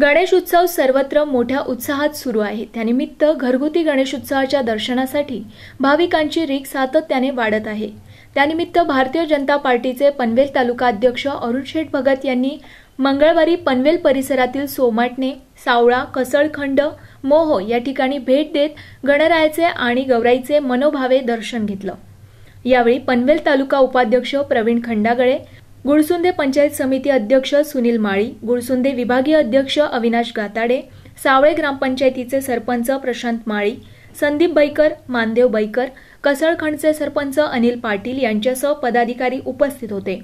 गणेश उत्सव सर्वत्र मोठ्या उत्साहात सुरू आहे त्यानिमित्त घरगुती गणेशोत्सवाच्या दर्शनासाठी भाविकांची रीक सातत्याने वाढत आहे त्यानिमित्त भारतीय जनता पार्टीचे पनवेल तालुका अध्यक्ष अरुण शेठ भगत यांनी मंगळवारी पनवेल परिसरातील सोमाटणे सावळा कसळखंड मोहो या ठिकाणी भेट देत गणरायाचे आणि गौराईचे मनोभावे दर्शन घेतलं यावेळी पनवेल तालुका उपाध्यक्ष प्रवीण खंडागळे गुळसुंदे पंचायत समिती अध्यक्ष सुनील माळी गुळसुंदे विभागीय अध्यक्ष अविनाश गाताडे सावळे ग्रामपंचायतीचे सरपंच प्रशांत माळी संदीप बैकर मानदेव बैकर कसळखंडचे सरपंच अनिल पाटील यांच्यासह पदाधिकारी उपस्थित होते